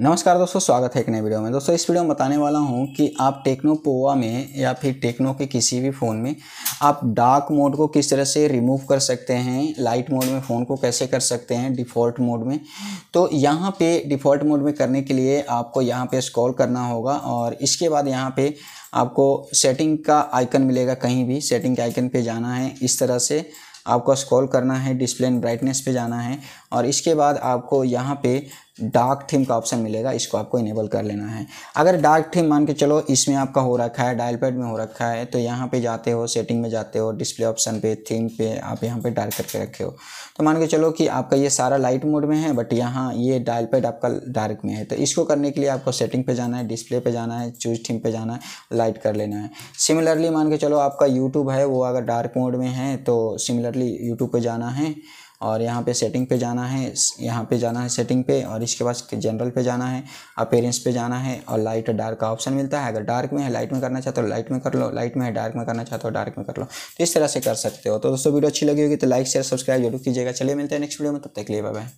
नमस्कार दोस्तों स्वागत है एक नए वीडियो में दोस्तों इस वीडियो में बताने वाला हूं कि आप टेक्नो पोवा में या फिर टेक्नो के किसी भी फ़ोन में आप डार्क मोड को किस तरह से रिमूव कर सकते हैं लाइट मोड में फ़ोन को कैसे कर सकते हैं डिफ़ॉल्ट मोड में तो यहां पे डिफ़ॉल्ट मोड में करने के लिए आपको यहाँ पर स्कॉल करना होगा और इसके बाद यहाँ पर आपको सेटिंग का आइकन मिलेगा कहीं भी सेटिंग के आइकन पर जाना है इस तरह से आपको स्क्रॉल करना है डिस्प्ले एंड ब्राइटनेस पे जाना है और इसके बाद आपको यहाँ पे डार्क थीम का ऑप्शन मिलेगा इसको आपको इनेबल कर लेना है अगर डार्क थीम मान के चलो इसमें आपका हो रखा है डायल पैड में हो रखा है तो यहाँ पे जाते हो सेटिंग में जाते हो डिस्प्ले ऑप्शन पे थीम पे आप यहाँ पे डार्क करके रखे हो तो मान के चलो कि आपका ये सारा लाइट मोड में है बट यहाँ ये डायल पैड आपका डार्क में है तो इसको करने के लिए आपको सेटिंग पर जाना है डिस्प्ले पर जाना है चूज थीम पर जाना है लाइट कर लेना है सिमिलरली मान के चलो आपका यूट्यूब है वो अगर डार्क मोड में है तो सिमिलरली यूट्यूब पर जाना है और यहाँ पे सेटिंग पे जाना है यहाँ पे जाना है सेटिंग पे और इसके बाद जनरल पे जाना है अपेयरेंस पे जाना है और लाइट डार्क का ऑप्शन मिलता है अगर डार्क में है लाइट में करना चाहते हो लाइट में कर लो लाइट में है डार्क में करना चाहते हो डार्क में कर लो तो इस तरह से कर सकते हो तो दोस्तों वीडियो अच्छी लगी होगी तो लाइक शेयर सब्सक्राइब जरूर कीजिएगा चलिए मिलते हैं नेक्स्ट वीडियो में तब तक लिए बाय